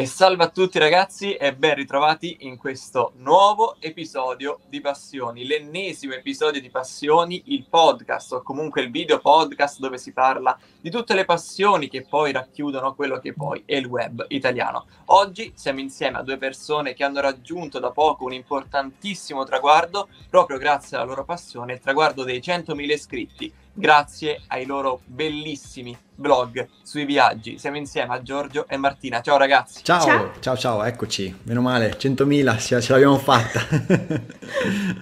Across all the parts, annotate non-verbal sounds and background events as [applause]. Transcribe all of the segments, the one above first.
E salve a tutti ragazzi e ben ritrovati in questo nuovo episodio di Passioni, l'ennesimo episodio di Passioni, il podcast o comunque il video podcast dove si parla di tutte le passioni che poi racchiudono quello che poi è il web italiano. Oggi siamo insieme a due persone che hanno raggiunto da poco un importantissimo traguardo proprio grazie alla loro passione, il traguardo dei 100.000 iscritti grazie ai loro bellissimi blog sui viaggi. Siamo insieme a Giorgio e Martina. Ciao ragazzi. Ciao, ciao, ciao, ciao eccoci. Meno male, 100.000, ce l'abbiamo fatta. [laughs]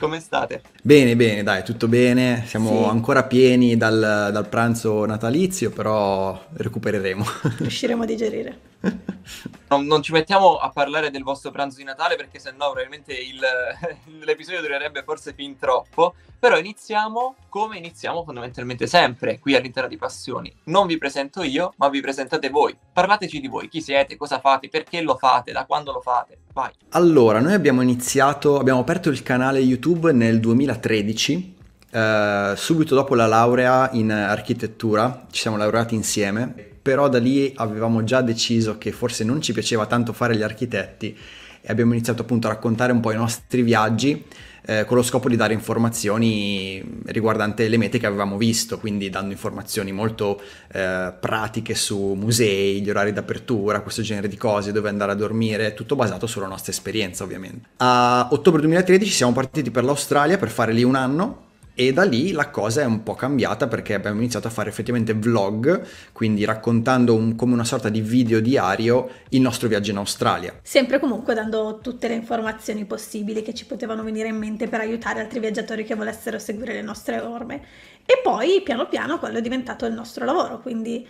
Come state? Bene, bene, dai, tutto bene. Siamo sì. ancora pieni dal, dal pranzo natalizio, però recupereremo. Riusciremo a digerire. [laughs] non, non, ci mettiamo a parlare del vostro pranzo di Natale perché sennò probabilmente il, [laughs] l'episodio durerebbe forse fin troppo, però iniziamo come iniziamo fondamentalmente sempre qui all'interno di Passioni. Non vi presento io, ma vi presentate voi. Parlateci di voi, chi siete, cosa fate, perché lo fate, da quando lo fate. Vai. Allora, noi abbiamo iniziato, abbiamo aperto il canale YouTube nel 2013 Uh, eh, subito dopo la laurea in architettura, ci siamo laureati insieme però da lì avevamo già deciso che forse non ci piaceva tanto fare gli architetti e abbiamo iniziato appunto a raccontare un po' i nostri viaggi eh, con lo scopo di dare informazioni riguardanti le mete che avevamo visto, quindi dando informazioni molto eh, pratiche su musei, gli orari d'apertura, questo genere di cose, dove andare a dormire, tutto basato sulla nostra esperienza ovviamente. A ottobre 2013 siamo partiti per l'Australia per fare lì un anno e da lì la cosa è un po' cambiata perché abbiamo iniziato a fare effettivamente vlog, quindi raccontando un, come una sorta di video diario il nostro viaggio in Australia. Sempre comunque dando tutte le informazioni possibili che ci potevano venire in mente per aiutare altri viaggiatori che volessero seguire le nostre orme. E poi piano piano quello è diventato il nostro lavoro, quindi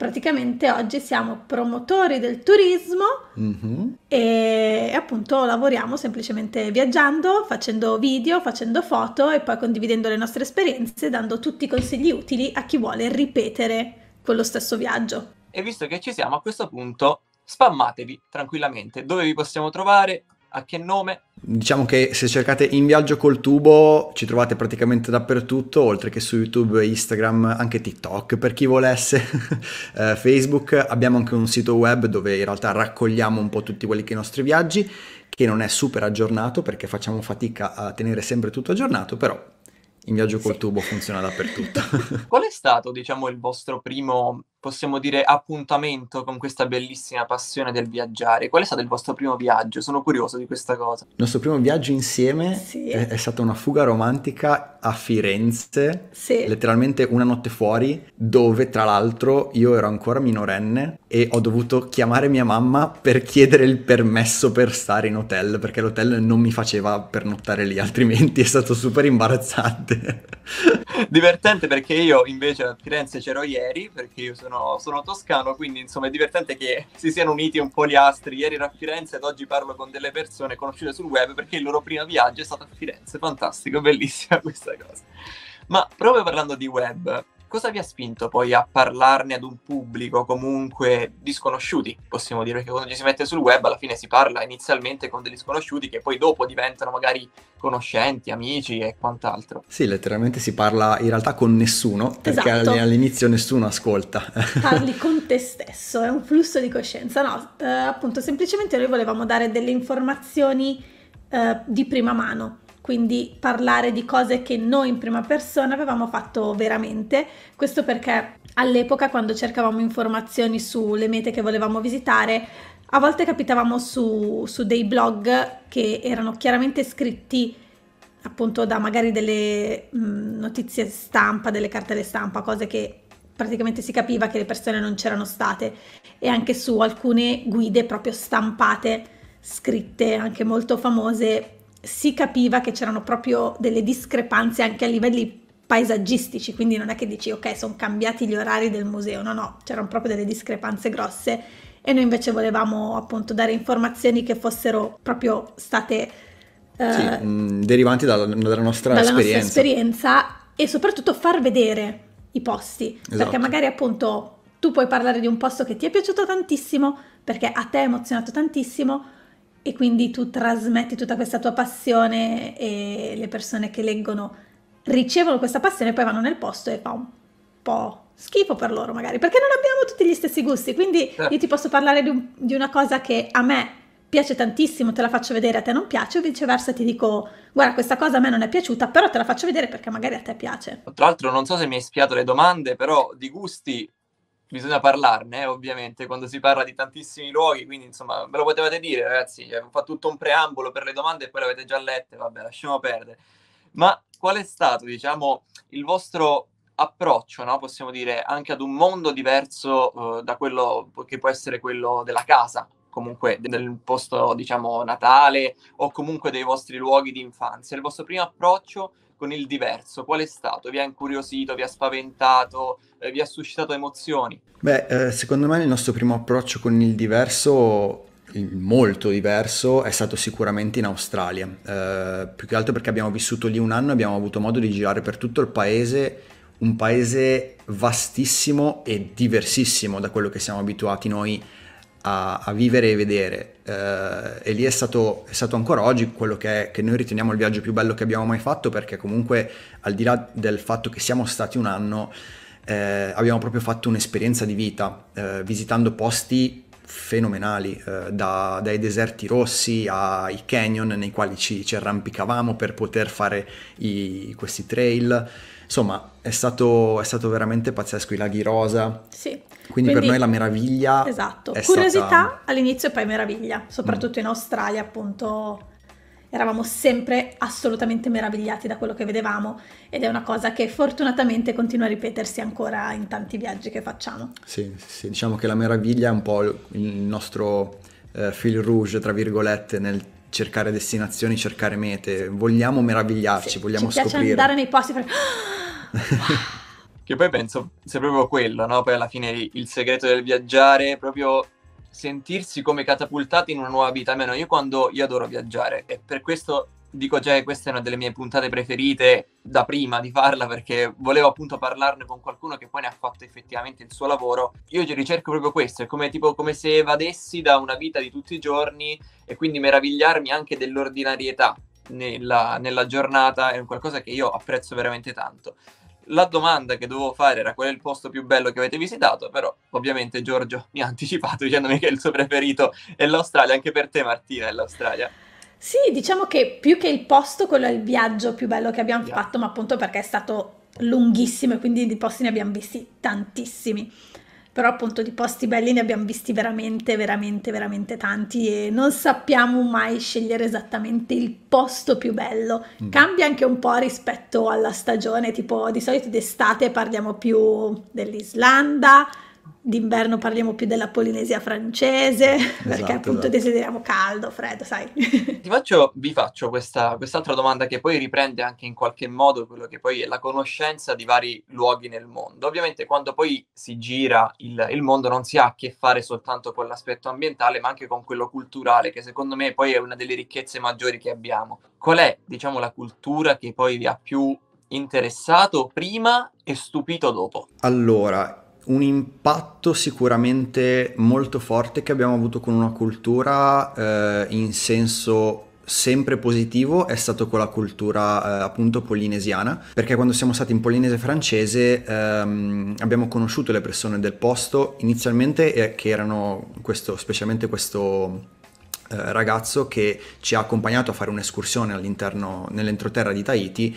praticamente oggi siamo promotori del turismo mm-hmm. e appunto lavoriamo semplicemente viaggiando, facendo video, facendo foto e poi condividendo le nostre esperienze, dando tutti i consigli utili a chi vuole ripetere quello stesso viaggio. E visto che ci siamo a questo punto, spammatevi tranquillamente dove vi possiamo trovare, a che nome? Diciamo che se cercate in viaggio col tubo ci trovate praticamente dappertutto, oltre che su YouTube, Instagram, anche TikTok per chi volesse, [laughs] eh, Facebook, abbiamo anche un sito web dove in realtà raccogliamo un po' tutti quelli che i nostri viaggi, che non è super aggiornato perché facciamo fatica a tenere sempre tutto aggiornato, però in viaggio col sì. tubo funziona dappertutto. [laughs] Qual è stato, diciamo, il vostro primo possiamo dire, appuntamento con questa bellissima passione del viaggiare. Qual è stato il vostro primo viaggio? Sono curioso di questa cosa. Il nostro primo viaggio insieme sì. è, è, stata una fuga romantica a Firenze, sì. letteralmente una notte fuori, dove tra l'altro io ero ancora minorenne e ho dovuto chiamare mia mamma per chiedere il permesso per stare in hotel, perché l'hotel non mi faceva pernottare lì, altrimenti è stato super imbarazzante. [laughs] Divertente perché io invece a Firenze c'ero ieri, perché io sono sono, sono, toscano, quindi insomma è divertente che si siano uniti un po' gli astri. Ieri ero a Firenze ed oggi parlo con delle persone conosciute sul web perché il loro primo viaggio è stato a Firenze. Fantastico, bellissima [laughs] questa cosa. Ma proprio parlando di web, Cosa vi ha spinto poi a parlarne ad un pubblico comunque di Possiamo dire che quando ci si mette sul web alla fine si parla inizialmente con degli sconosciuti che poi dopo diventano magari conoscenti, amici e quant'altro. Sì, letteralmente si parla in realtà con nessuno, perché esatto. all'inizio nessuno ascolta. [laughs] Parli con te stesso, è un flusso di coscienza. No, eh, appunto, semplicemente noi volevamo dare delle informazioni eh, di prima mano quindi parlare di cose che noi in prima persona avevamo fatto veramente. Questo perché all'epoca quando cercavamo informazioni sulle mete che volevamo visitare, a volte capitavamo su, su dei blog che erano chiaramente scritti appunto da magari delle mh, mm, notizie stampa, delle cartelle stampa, cose che praticamente si capiva che le persone non c'erano state e anche su alcune guide proprio stampate, scritte, anche molto famose si capiva che c'erano proprio delle discrepanze anche a livelli paesaggistici, quindi non è che dici ok sono cambiati gli orari del museo, no no, c'erano proprio delle discrepanze grosse e noi invece volevamo appunto dare informazioni che fossero proprio state eh, sì, mh, mm, derivanti dalla, dalla, nostra, dalla esperienza. nostra esperienza e soprattutto far vedere i posti, esatto. perché magari appunto tu puoi parlare di un posto che ti è piaciuto tantissimo, perché a te è emozionato tantissimo, e quindi tu trasmetti tutta questa tua passione e le persone che leggono ricevono questa passione e poi vanno nel posto e fa un po' schifo per loro magari, perché non abbiamo tutti gli stessi gusti, quindi certo. io ti posso parlare di, un, di una cosa che a me piace tantissimo, te la faccio vedere, a te non piace, o viceversa ti dico guarda questa cosa a me non è piaciuta, però te la faccio vedere perché magari a te piace. Tra l'altro non so se mi hai spiato le domande, però di gusti bisogna parlarne, eh, ovviamente, quando si parla di tantissimi luoghi, quindi insomma, ve lo potevate dire, ragazzi, ho eh, fatto tutto un preambolo per le domande e poi le avete già lette, vabbè, lasciamo perdere. Ma qual è stato, diciamo, il vostro approccio, no? possiamo dire, anche ad un mondo diverso eh, da quello che può essere quello della casa, comunque del posto, diciamo, natale o comunque dei vostri luoghi di infanzia. Il vostro primo approccio con il diverso, qual è stato? Vi ha incuriosito, vi ha spaventato, eh, vi ha suscitato emozioni? Beh, eh, secondo me il nostro primo approccio con il diverso molto diverso è stato sicuramente in Australia, eh, più che altro perché abbiamo vissuto lì un anno e abbiamo avuto modo di girare per tutto il paese, un paese vastissimo e diversissimo da quello che siamo abituati noi a a, a vivere e vedere eh, e lì è stato, è stato, ancora oggi quello che, è, che, noi riteniamo il viaggio più bello che abbiamo mai fatto perché comunque al di là del fatto che siamo stati un anno eh, abbiamo proprio fatto un'esperienza di vita eh, visitando posti fenomenali, eh, da, dai deserti rossi ai canyon nei quali ci, ci arrampicavamo per poter fare i, questi trail. Insomma, è stato, è stato veramente pazzesco, i laghi rosa. Sì. Quindi, Quindi per noi la meraviglia. Esatto. Curiosità stata... all'inizio e poi meraviglia, soprattutto mm. in Australia appunto eravamo sempre assolutamente meravigliati da quello che vedevamo ed è una cosa che fortunatamente continua a ripetersi ancora in tanti viaggi che facciamo. Sì, sì diciamo che la meraviglia è un po' il nostro eh, fil rouge, tra virgolette, nel cercare destinazioni, cercare mete. Vogliamo meravigliarci, sì, vogliamo scoprire. Ci piace andare nei posti per che poi penso sia proprio quello, no? Poi alla fine il segreto del viaggiare è proprio sentirsi come catapultati in una nuova vita. Almeno io quando io adoro viaggiare e per questo dico già che questa è una delle mie puntate preferite da prima di farla perché volevo appunto parlarne con qualcuno che poi ne ha fatto effettivamente il suo lavoro. Io ricerco proprio questo, è come, tipo, come se evadessi da una vita di tutti i giorni e quindi meravigliarmi anche dell'ordinarietà nella, nella giornata, è un qualcosa che io apprezzo veramente tanto la domanda che dovevo fare era qual è il posto più bello che avete visitato, però ovviamente Giorgio mi ha [laughs] anticipato dicendomi che il suo preferito è l'Australia, anche per te Martina è l'Australia. Sì, diciamo che più che il posto, quello è il viaggio più bello che abbiamo yeah. fatto, ma appunto perché è stato lunghissimo e quindi di posti ne abbiamo visti tantissimi però appunto di posti belli ne abbiamo visti veramente, veramente, veramente tanti e non sappiamo mai scegliere esattamente il posto più bello. Mm. Cambia anche un po' rispetto alla stagione, tipo di solito d'estate parliamo più dell'Islanda, d'inverno parliamo più della Polinesia francese, esatto, perché appunto esatto. desideriamo caldo, freddo, sai. Ti faccio, vi faccio questa, quest'altra domanda che poi riprende anche in qualche modo quello che poi è la conoscenza di vari luoghi nel mondo. Ovviamente quando poi si gira il, il mondo non si ha a che fare soltanto con l'aspetto ambientale, ma anche con quello culturale, che secondo me poi è una delle ricchezze maggiori che abbiamo. Qual è, diciamo, la cultura che poi vi ha più interessato prima e stupito dopo? Allora, un impatto sicuramente molto forte che abbiamo avuto con una cultura eh, in senso sempre positivo è stato con la cultura eh, appunto polinesiana, perché quando siamo stati in Polinese francese ehm, abbiamo conosciuto le persone del posto inizialmente eh, che erano questo, specialmente questo eh, ragazzo che ci ha accompagnato a fare un'escursione all'interno nell'entroterra di Tahiti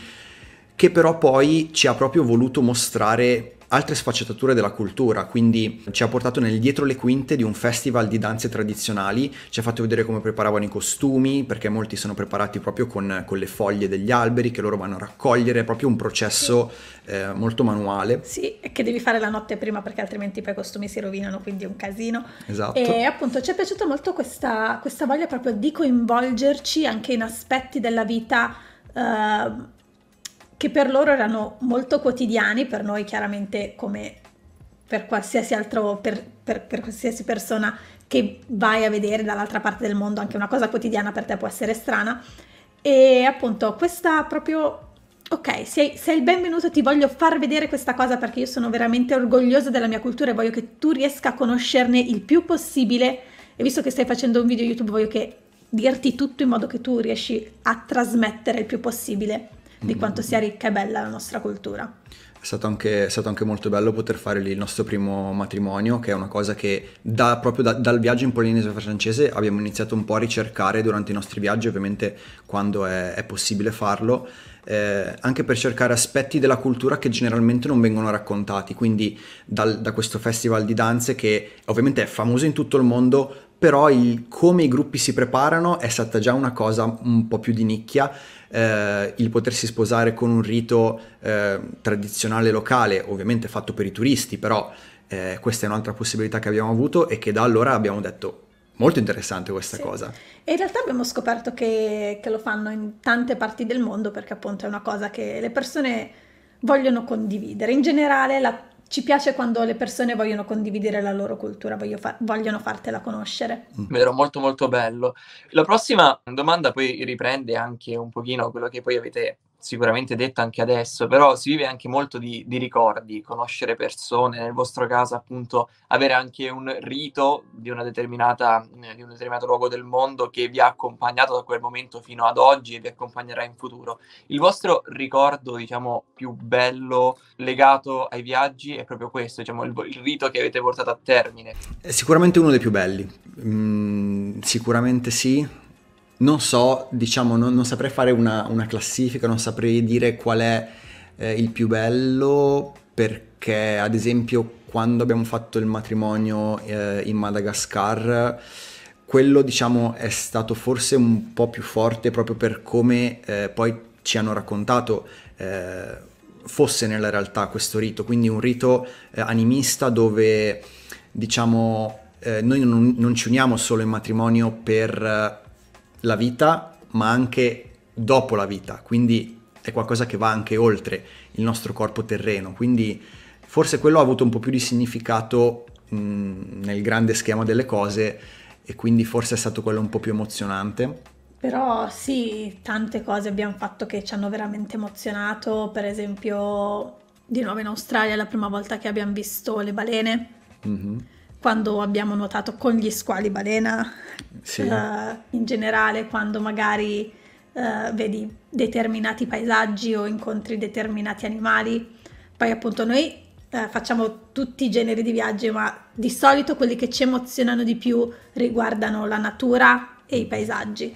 che però poi ci ha proprio voluto mostrare altre sfaccettature della cultura, quindi ci ha portato nel dietro le quinte di un festival di danze tradizionali, ci ha fatto vedere come preparavano i costumi, perché molti sono preparati proprio con, con le foglie degli alberi che loro vanno a raccogliere, è proprio un processo sì. eh, molto manuale. Sì, che devi fare la notte prima perché altrimenti poi i costumi si rovinano, quindi è un casino. Esatto. E appunto ci è piaciuta molto questa, questa voglia proprio di coinvolgerci anche in aspetti della vita. Uh, che per loro erano molto quotidiani, per noi chiaramente come per qualsiasi altro, per, per, per qualsiasi persona che vai a vedere dall'altra parte del mondo, anche una cosa quotidiana per te può essere strana. E appunto questa proprio ok, sei, sei, il benvenuto, ti voglio far vedere questa cosa perché io sono veramente orgogliosa della mia cultura e voglio che tu riesca a conoscerne il più possibile. E visto che stai facendo un video YouTube, voglio che dirti tutto in modo che tu riesci a trasmettere il più possibile di mm. quanto sia ricca e bella la nostra cultura. È stato, anche, è stato, anche, molto bello poter fare lì il nostro primo matrimonio, che è una cosa che da, proprio da, dal viaggio in Polinesia francese abbiamo iniziato un po' a ricercare durante i nostri viaggi, ovviamente quando è, è possibile farlo, eh, anche per cercare aspetti della cultura che generalmente non vengono raccontati, quindi dal, da questo festival di danze che ovviamente è famoso in tutto il mondo, però il, come i gruppi si preparano è stata già una cosa un po' più di nicchia eh, il potersi sposare con un rito eh, tradizionale locale, ovviamente fatto per i turisti, però eh, questa è un'altra possibilità che abbiamo avuto e che da allora abbiamo detto molto interessante questa sì. cosa. E in realtà abbiamo scoperto che, che lo fanno in tante parti del mondo perché appunto è una cosa che le persone vogliono condividere. In generale la ci piace quando le persone vogliono condividere la loro cultura, fa- vogliono fartela conoscere. Mm. Vero, molto molto bello. La prossima domanda poi riprende anche un pochino quello che poi avete sicuramente detto anche adesso, però si vive anche molto di, di, ricordi, conoscere persone, nel vostro caso appunto avere anche un rito di, una determinata, eh, di, un determinato luogo del mondo che vi ha accompagnato da quel momento fino ad oggi e vi accompagnerà in futuro. Il vostro ricordo, diciamo, più bello legato ai viaggi è proprio questo, diciamo, il, il rito che avete portato a termine. È sicuramente uno dei più belli, mm, sicuramente sì non so, diciamo, non, non saprei fare una, una, classifica, non saprei dire qual è eh, il più bello perché ad esempio quando abbiamo fatto il matrimonio eh, in Madagascar quello diciamo è stato forse un po' più forte proprio per come eh, poi ci hanno raccontato eh, fosse nella realtà questo rito, quindi un rito eh, animista dove diciamo eh, noi non, non, ci uniamo solo in matrimonio per la vita, ma anche dopo la vita, quindi è qualcosa che va anche oltre il nostro corpo terreno, quindi forse quello ha avuto un po' più di significato mh, nel grande schema delle cose e quindi forse è stato quello un po' più emozionante. Però sì, tante cose abbiamo fatto che ci hanno veramente emozionato, per esempio di nuovo in Australia la prima volta che abbiamo visto le balene. Mm-hmm quando abbiamo nuotato con gli squali balena, sì. uh, in generale quando magari uh, vedi determinati paesaggi o incontri determinati animali. Poi appunto noi uh, facciamo tutti i generi di viaggi, ma di solito quelli che ci emozionano di più riguardano la natura e i paesaggi.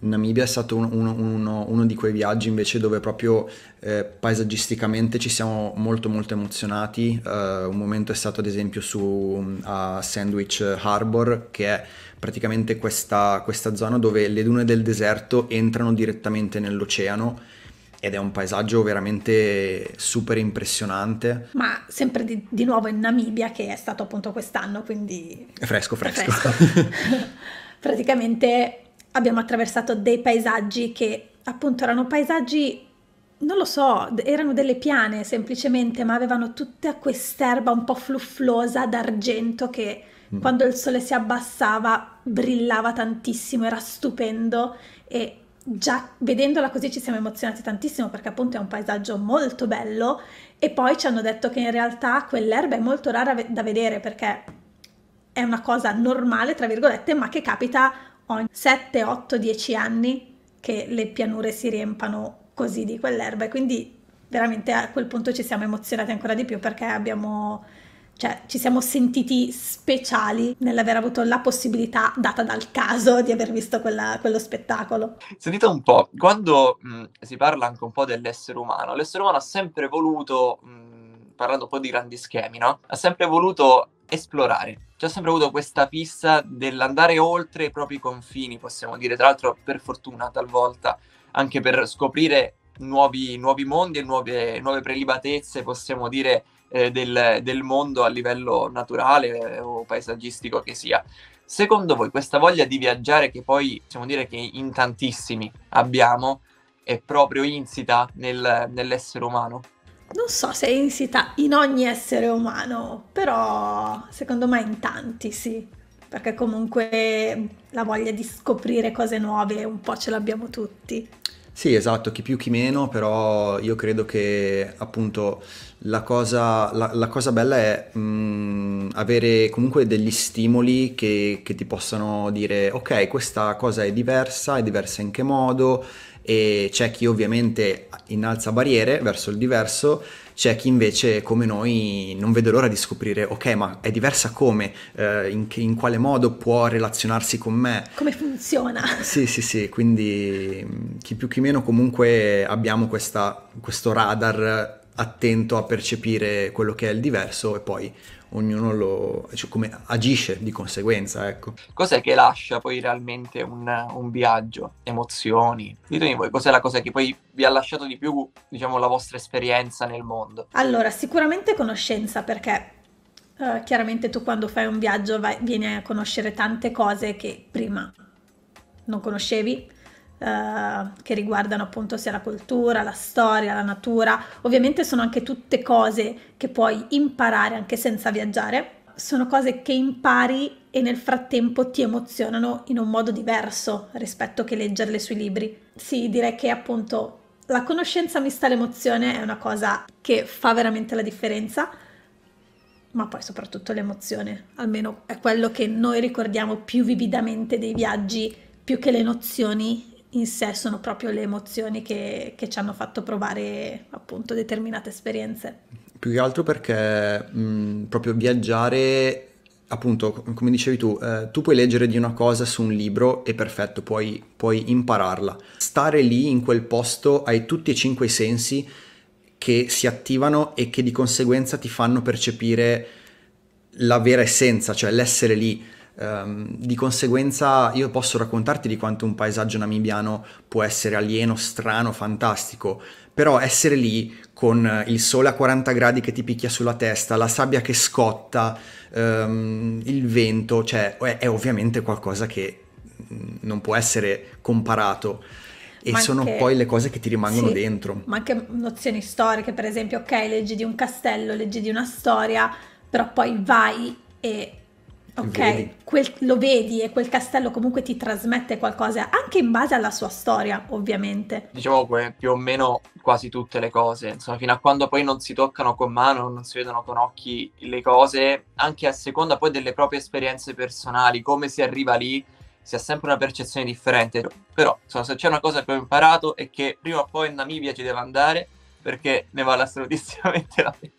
Namibia è stato un, un, uno, uno, di quei viaggi invece dove proprio eh, paesaggisticamente ci siamo molto molto emozionati. Uh, un momento è stato ad esempio su a Sandwich Harbor che è praticamente questa, questa zona dove le dune del deserto entrano direttamente nell'oceano ed è un paesaggio veramente super impressionante. Ma sempre di, di, nuovo in Namibia, che è stato appunto quest'anno, quindi... È fresco, fresco. È fresco. [laughs] [laughs] Praticamente abbiamo attraversato dei paesaggi che appunto erano paesaggi, non lo so, erano delle piane semplicemente, ma avevano tutta quest'erba un po' fluffosa d'argento che mm. quando il sole si abbassava brillava tantissimo, era stupendo e già vedendola così ci siamo emozionati tantissimo perché appunto è un paesaggio molto bello e poi ci hanno detto che in realtà quell'erba è molto rara da vedere perché è una cosa normale, tra virgolette, ma che capita ogni 7, 8, 10 anni che le pianure si riempano così di quell'erba e quindi veramente a quel punto ci siamo emozionati ancora di più perché abbiamo cioè ci siamo sentiti speciali nell'aver avuto la possibilità data dal caso di aver visto quella, quello spettacolo. Sentite un po', quando mh, mm, si parla anche un po' dell'essere umano, l'essere umano ha sempre voluto, mh, mm, parlando un po' di grandi schemi, no? Ha sempre voluto esplorare. Cioè, ho sempre avuto questa fissa dell'andare oltre i propri confini, possiamo dire, tra l'altro per fortuna talvolta, anche per scoprire nuovi, nuovi mondi e nuove, nuove prelibatezze, possiamo dire, eh, del, del, mondo a livello naturale eh, o paesaggistico che sia. Secondo voi questa voglia di viaggiare che poi possiamo dire che in tantissimi abbiamo è proprio insita nel, nell'essere umano? non so se è insita in ogni essere umano, però secondo me in tanti sì, perché comunque la voglia di scoprire cose nuove un po' ce l'abbiamo tutti. Sì, esatto, chi più chi meno, però io credo che appunto la cosa, la, la cosa bella è mh, mm, avere comunque degli stimoli che, che ti possano dire ok, questa cosa è diversa, è diversa in che modo, e c'è chi ovviamente innalza barriere verso il diverso, c'è chi invece come noi non vede l'ora di scoprire ok ma è diversa come, eh, in, in, quale modo può relazionarsi con me. Come funziona. Sì sì sì, quindi mm, chi più chi meno comunque abbiamo questa, questo radar attento a percepire quello che è il diverso e poi ognuno lo, cioè come agisce di conseguenza. Ecco. Cos'è che lascia poi realmente un, un viaggio? Emozioni? Ditemi voi, cos'è la cosa che poi vi ha lasciato di più, diciamo, la vostra esperienza nel mondo? Allora, sicuramente conoscenza perché Uh, chiaramente tu quando fai un viaggio vai, vieni a conoscere tante cose che prima non conoscevi eh, che riguardano appunto sia la cultura, la storia, la natura. Ovviamente sono anche tutte cose che puoi imparare anche senza viaggiare. Sono cose che impari e nel frattempo ti emozionano in un modo diverso rispetto che leggerle sui libri. Sì, direi che appunto la conoscenza mista all'emozione è una cosa che fa veramente la differenza, ma poi soprattutto l'emozione, almeno è quello che noi ricordiamo più vividamente dei viaggi, più che le nozioni in sé sono proprio le emozioni che, che ci hanno fatto provare appunto determinate esperienze. Più che altro perché mh, proprio viaggiare appunto, come dicevi tu, eh, tu puoi leggere di una cosa su un libro e perfetto, puoi, puoi, impararla. Stare lì in quel posto hai tutti e cinque i sensi che si attivano e che di conseguenza ti fanno percepire la vera essenza, cioè l'essere lì. Um, di conseguenza io posso raccontarti di quanto un paesaggio namibiano può essere alieno, strano, fantastico, però essere lì con il sole a 40 gradi che ti picchia sulla testa, la sabbia che scotta, um, il vento, cioè è, è, ovviamente qualcosa che mm, non può essere comparato. E anche, sono poi le cose che ti rimangono sì, dentro. Ma anche nozioni storiche, per esempio, ok, leggi di un castello, leggi di una storia, però poi vai e Ok, vedi. Quel, lo vedi e quel castello comunque ti trasmette qualcosa, anche in base alla sua storia, ovviamente. Diciamo que- più o meno quasi tutte le cose, insomma, fino a quando poi non si toccano con mano, non si vedono con occhi le cose, anche a seconda poi delle proprie esperienze personali, come si arriva lì, si ha sempre una percezione differente. Però, insomma, se c'è una cosa che ho imparato è che prima o poi in Namibia ci devo andare, perché ne vale assolutamente [laughs] la pena.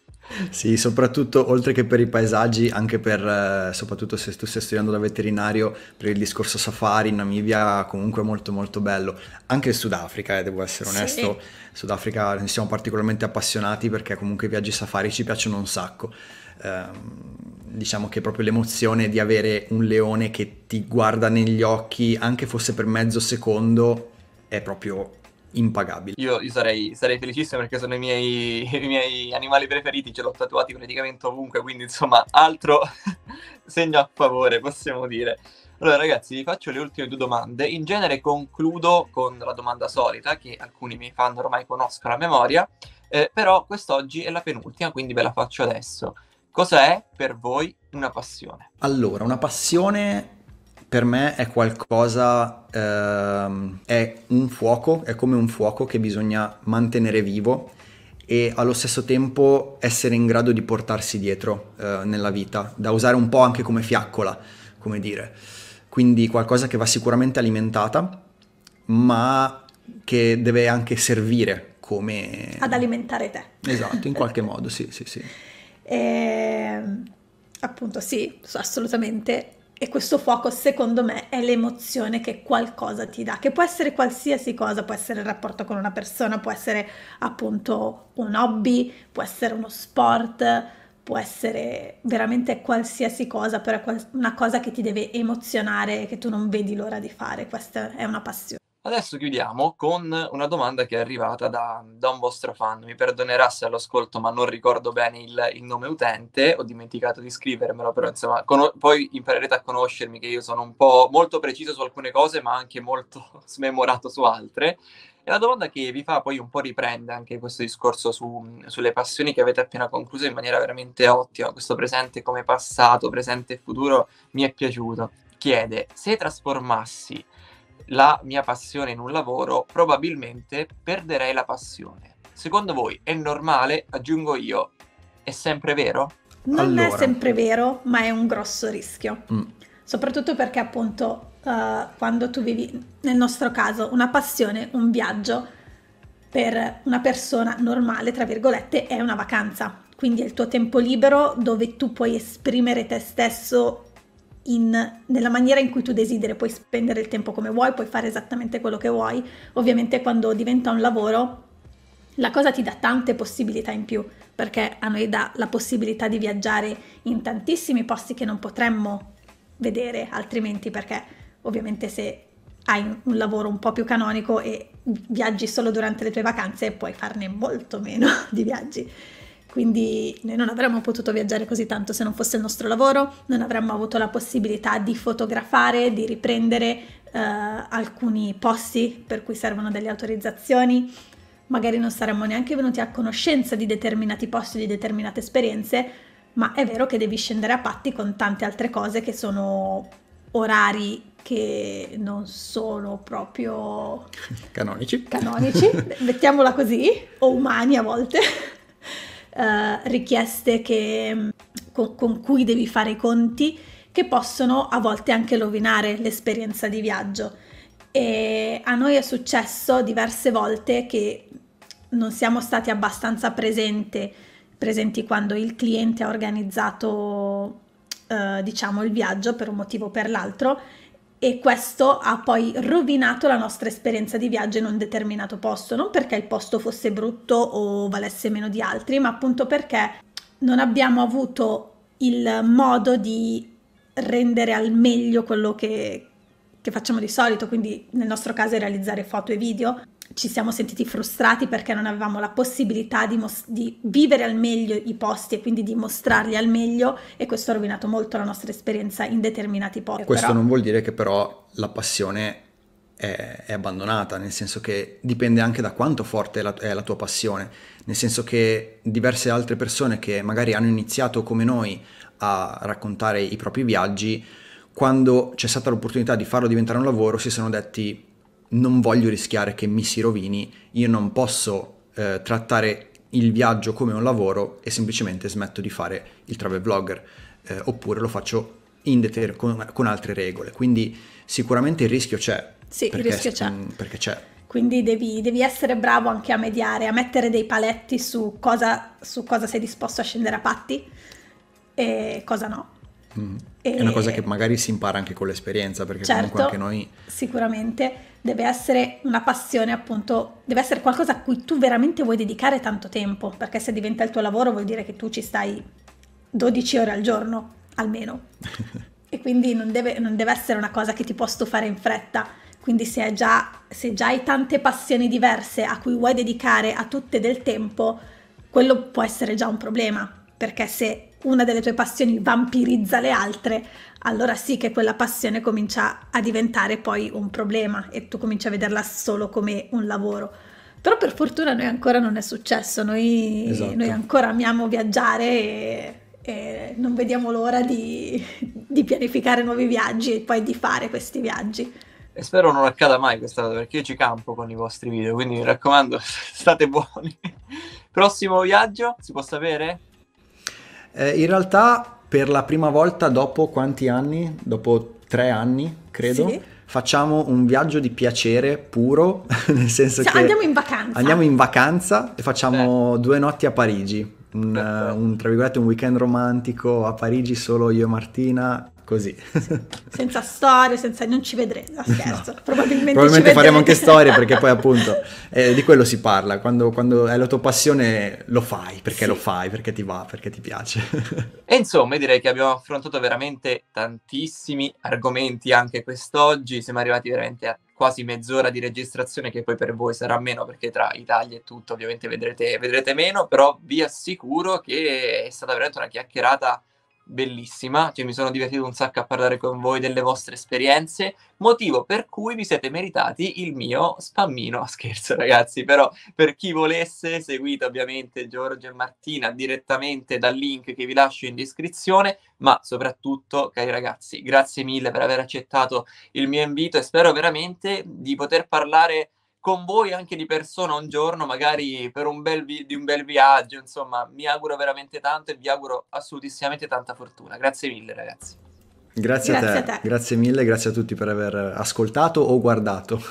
Sì, soprattutto oltre che per i paesaggi, anche per, eh, soprattutto se tu stai studiando da veterinario, per il discorso safari in Namibia comunque molto molto bello. Anche il Sudafrica, eh, devo essere onesto, sì. Sudafrica ne siamo particolarmente appassionati perché comunque i viaggi safari ci piacciono un sacco. Eh, diciamo che proprio l'emozione di avere un leone che ti guarda negli occhi, anche fosse per mezzo secondo, è proprio impagabile. Io, io sarei, sarei, felicissimo perché sono i miei, [laughs] i miei, animali preferiti, ce l'ho tatuati praticamente ovunque, quindi insomma altro [laughs] segno a favore possiamo dire. Allora ragazzi vi faccio le ultime due domande, in genere concludo con la domanda solita che alcuni miei fan ormai conoscono a memoria, eh, però quest'oggi è la penultima quindi ve la faccio adesso. Cos'è per voi una passione? Allora, una passione per me è qualcosa, ehm, è un fuoco, è come un fuoco che bisogna mantenere vivo e allo stesso tempo essere in grado di portarsi dietro eh, nella vita, da usare un po' anche come fiaccola, come dire. Quindi qualcosa che va sicuramente alimentata, ma che deve anche servire come... Ad alimentare te. Esatto, in qualche [laughs] modo, sì, sì, sì. E... Ehm, appunto, sì, assolutamente e questo fuoco, secondo me, è l'emozione che qualcosa ti dà, che può essere qualsiasi cosa, può essere il rapporto con una persona, può essere appunto un hobby, può essere uno sport, può essere veramente qualsiasi cosa, però è una cosa che ti deve emozionare, che tu non vedi l'ora di fare. Questa è una passione. Adesso chiudiamo con una domanda che è arrivata da, da un vostro fan. Mi perdonerà se all'ascolto, ma non ricordo bene il, il nome utente, ho dimenticato di scrivermelo, però insomma, con- poi imparerete a conoscermi che io sono un po' molto preciso su alcune cose, ma anche molto [laughs] smemorato su altre. E la domanda che vi fa poi un po' riprende anche questo discorso su, sulle passioni che avete appena concluso in maniera veramente ottima. Questo presente come passato, presente e futuro mi è piaciuto. Chiede, se trasformassi la mia passione in un lavoro, probabilmente perderei la passione. Secondo voi è normale? Aggiungo io, è sempre vero? Non allora. è sempre vero, ma è un grosso rischio. Mm. Soprattutto perché appunto uh, quando tu vivi, nel nostro caso, una passione, un viaggio, per una persona normale, tra virgolette, è una vacanza. Quindi è il tuo tempo libero dove tu puoi esprimere te stesso in, nella maniera in cui tu desideri, puoi spendere il tempo come vuoi, puoi fare esattamente quello che vuoi. Ovviamente quando diventa un lavoro, la cosa ti dà tante possibilità in più, perché a noi dà la possibilità di viaggiare in tantissimi posti che non potremmo vedere altrimenti, perché ovviamente se hai un lavoro un po' più canonico e viaggi solo durante le tue vacanze, puoi farne molto meno [laughs] di viaggi. Quindi noi non avremmo potuto viaggiare così tanto se non fosse il nostro lavoro, non avremmo avuto la possibilità di fotografare, di riprendere eh, alcuni posti per cui servono delle autorizzazioni, magari non saremmo neanche venuti a conoscenza di determinati posti, di determinate esperienze, ma è vero che devi scendere a patti con tante altre cose che sono orari che non sono proprio canonici. Canonici, [laughs] mettiamola così, o umani a volte. Eh, richieste che, mm, con, con cui devi fare i conti che possono a volte anche rovinare l'esperienza di viaggio. E a noi è successo diverse volte che non siamo stati abbastanza presente, presenti quando il cliente ha organizzato eh, diciamo il viaggio per un motivo o per l'altro e questo ha poi rovinato la nostra esperienza di viaggio in un determinato posto, non perché il posto fosse brutto o valesse meno di altri, ma appunto perché non abbiamo avuto il modo di rendere al meglio quello che, che facciamo di solito, quindi nel nostro caso realizzare foto e video, ci siamo sentiti frustrati perché non avevamo la possibilità di, di, vivere al meglio i posti e quindi di mostrarli al meglio e questo ha rovinato molto la nostra esperienza in determinati posti. Questo però... non vuol dire che però la passione è, è, abbandonata, nel senso che dipende anche da quanto forte è la, è la tua passione, nel senso che diverse altre persone che magari hanno iniziato come noi a raccontare i propri viaggi, quando c'è stata l'opportunità di farlo diventare un lavoro si sono detti non voglio rischiare che mi si rovini, io non posso eh, trattare il viaggio come un lavoro e semplicemente smetto di fare il travel vlogger eh, oppure lo faccio indeter- con, con, altre regole. Quindi sicuramente il rischio c'è. Sì, perché, il rischio c'è. Mh, mm, perché c'è. Quindi devi, devi, essere bravo anche a mediare, a mettere dei paletti su cosa, su cosa sei disposto a scendere a patti e cosa no. Mm. E... È una cosa che magari si impara anche con l'esperienza, perché certo, comunque anche noi... Sicuramente deve essere una passione, appunto, deve essere qualcosa a cui tu veramente vuoi dedicare tanto tempo, perché se diventa il tuo lavoro vuol dire che tu ci stai 12 ore al giorno, almeno. [laughs] e quindi non deve, non deve essere una cosa che ti può stufare in fretta. Quindi se, già, se già hai tante passioni diverse a cui vuoi dedicare a tutte del tempo, quello può essere già un problema, perché se una delle tue passioni vampirizza le altre, allora sì che quella passione comincia a diventare poi un problema e tu cominci a vederla solo come un lavoro. Però per fortuna noi ancora non è successo, noi, esatto. noi ancora amiamo viaggiare e, e non vediamo l'ora di, di pianificare nuovi viaggi e poi di fare questi viaggi. E spero non accada mai questa cosa perché io ci campo con i vostri video, quindi mi raccomando, [laughs] state buoni. Prossimo viaggio, si può sapere? Eh, in realtà per la prima volta dopo quanti anni? Dopo tre anni, credo. Sì. Facciamo un viaggio di piacere puro, [laughs] nel senso cioè, che... Andiamo in vacanza. Andiamo in vacanza e facciamo Beh. due notti a Parigi. Un, un, un, weekend romantico a Parigi solo io e Martina Così. senza storie, senza... non ci vedrete, scherzo. No. Probabilmente, Probabilmente faremo anche storie perché poi appunto eh, di quello si parla, quando, quando, è la tua passione lo fai, perché sì. lo fai, perché ti va, perché ti piace. [laughs] e insomma direi che abbiamo affrontato veramente tantissimi argomenti anche quest'oggi, siamo arrivati veramente a quasi mezz'ora di registrazione che poi per voi sarà meno perché tra Italia e tutto ovviamente vedrete, vedrete meno, però vi assicuro che è stata veramente una chiacchierata bellissima, cioè mi sono divertito un sacco a parlare con voi delle vostre esperienze, motivo per cui vi siete meritati il mio spammino, scherzo ragazzi, però per chi volesse seguite ovviamente Giorgio e Martina direttamente dal link che vi lascio in descrizione, ma soprattutto cari ragazzi, grazie mille per aver accettato il mio invito e spero veramente di poter parlare con voi anche di persona un giorno, magari per un bel, vi- un bel viaggio, insomma, mi auguro veramente tanto e vi auguro assolutissimamente tanta fortuna. Grazie mille ragazzi. Grazie, grazie a, te. a, te. grazie mille, grazie a tutti per aver ascoltato o guardato.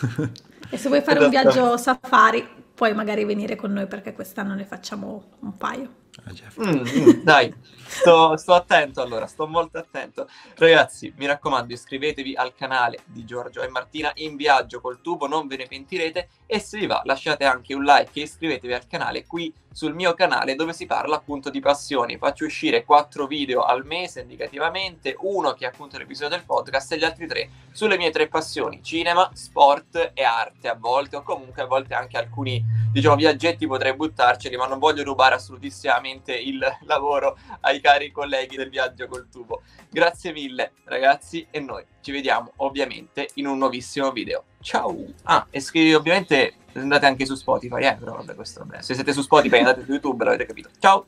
E se vuoi fare esatto. un viaggio safari, puoi magari venire con noi perché quest'anno ne facciamo un paio. Eh, certo. mm, mm, dai, sto, sto, attento allora, sto molto attento. Ragazzi, mi raccomando, iscrivetevi al canale di Giorgio e Martina in viaggio col tubo, non ve ne pentirete. E se vi va, lasciate anche un like e iscrivetevi al canale qui sul mio canale dove si parla appunto di passioni. Faccio uscire quattro video al mese indicativamente, uno che è appunto l'episodio del podcast e gli altri tre sulle mie tre passioni, cinema, sport e arte a volte o comunque a volte anche alcuni diciamo, viaggetti potrei buttarceli, ma non voglio rubare assolutissimamente il lavoro ai cari colleghi del viaggio col tubo. Grazie mille ragazzi e noi ci vediamo ovviamente in un nuovissimo video. Ciao! Ah, e scrivi ovviamente andate anche su Spotify, eh, però vabbè questo vabbè. Se siete su Spotify andate su YouTube, l'avete capito. Ciao!